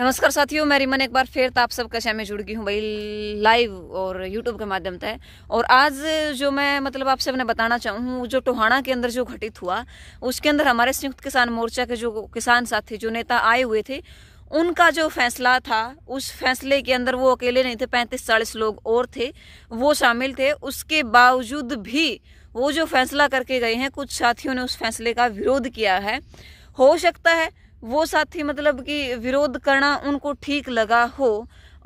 नमस्कार साथियों मैं रिमन एक बार फिर तो आप सब कशा में जुड़ गई हूँ भाई लाइव और यूट्यूब के माध्यम से और आज जो मैं मतलब आप सबने बताना चाहूँ जो टोहाना के अंदर जो घटित हुआ उसके अंदर हमारे संयुक्त किसान मोर्चा के जो किसान साथी जो नेता आए हुए थे उनका जो फैसला था उस फैसले के अंदर वो अकेले नहीं थे पैंतीस चालीस लोग और थे वो शामिल थे उसके बावजूद भी वो जो फैसला करके गए हैं कुछ साथियों ने उस फैसले का विरोध किया है हो सकता है वो साथी मतलब कि विरोध करना उनको ठीक लगा हो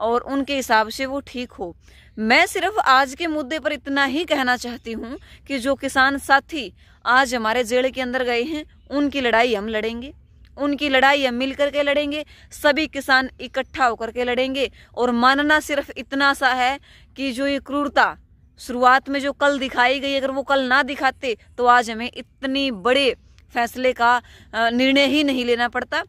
और उनके हिसाब से वो ठीक हो मैं सिर्फ आज के मुद्दे पर इतना ही कहना चाहती हूँ कि जो किसान साथी आज हमारे जेल के अंदर गए हैं उनकी लड़ाई हम लड़ेंगे उनकी लड़ाई हम मिल करके लड़ेंगे सभी किसान इकट्ठा होकर के लड़ेंगे और मानना सिर्फ इतना सा है कि जो ये क्रूरता शुरुआत में जो कल दिखाई गई अगर वो कल ना दिखाते तो आज हमें इतनी बड़े फैसले का निर्णय ही नहीं लेना पड़ता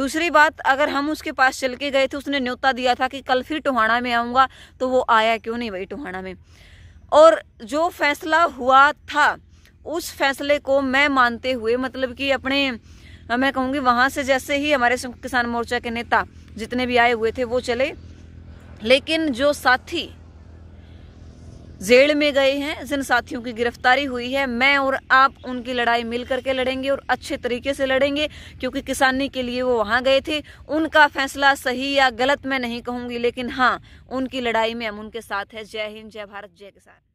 दूसरी बात अगर हम उसके पास चल के गए थे उसने न्योता दिया था कि कल फिर टोहाना में आऊँगा तो वो आया क्यों नहीं भाई टोहाना में और जो फैसला हुआ था उस फैसले को मैं मानते हुए मतलब कि अपने मैं कहूँगी वहाँ से जैसे ही हमारे किसान मोर्चा के नेता जितने भी आए हुए थे वो चले लेकिन जो साथी जेल में गए हैं जिन साथियों की गिरफ्तारी हुई है मैं और आप उनकी लड़ाई मिल करके लड़ेंगे और अच्छे तरीके से लड़ेंगे क्योंकि किसानी के लिए वो वहाँ गए थे उनका फैसला सही या गलत मैं नहीं कहूँगी लेकिन हाँ उनकी लड़ाई में हम उनके साथ है जय हिंद जय भारत जय किसान